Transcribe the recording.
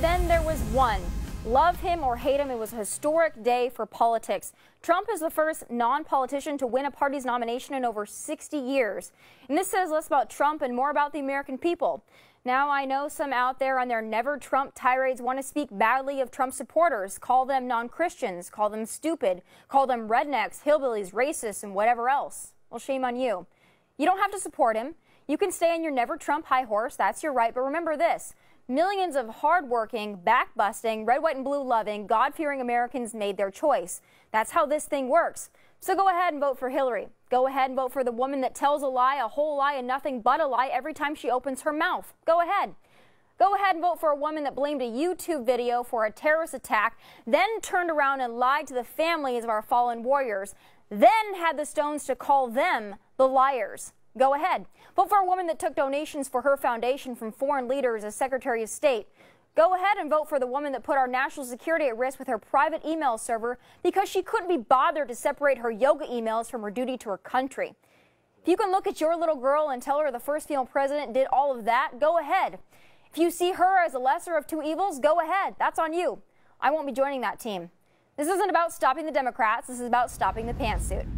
And then there was one. Love him or hate him, it was a historic day for politics. Trump is the first non politician to win a party's nomination in over 60 years. And this says less about Trump and more about the American people. Now, I know some out there on their never Trump tirades want to speak badly of Trump supporters, call them non Christians, call them stupid, call them rednecks, hillbillies, racists, and whatever else. Well, shame on you. You don't have to support him. You can stay on your never Trump high horse, that's your right, but remember this Millions of hardworking, back busting, red, white, and blue loving, God fearing Americans made their choice. That's how this thing works. So go ahead and vote for Hillary. Go ahead and vote for the woman that tells a lie, a whole lie, and nothing but a lie every time she opens her mouth. Go ahead. Go ahead and vote for a woman that blamed a YouTube video for a terrorist attack, then turned around and lied to the families of our fallen warriors, then had the stones to call them the liars go ahead. Vote for a woman that took donations for her foundation from foreign leaders as Secretary of State. Go ahead and vote for the woman that put our national security at risk with her private email server because she couldn't be bothered to separate her yoga emails from her duty to her country. If you can look at your little girl and tell her the first female president did all of that, go ahead. If you see her as a lesser of two evils, go ahead. That's on you. I won't be joining that team. This isn't about stopping the Democrats. This is about stopping the pantsuit.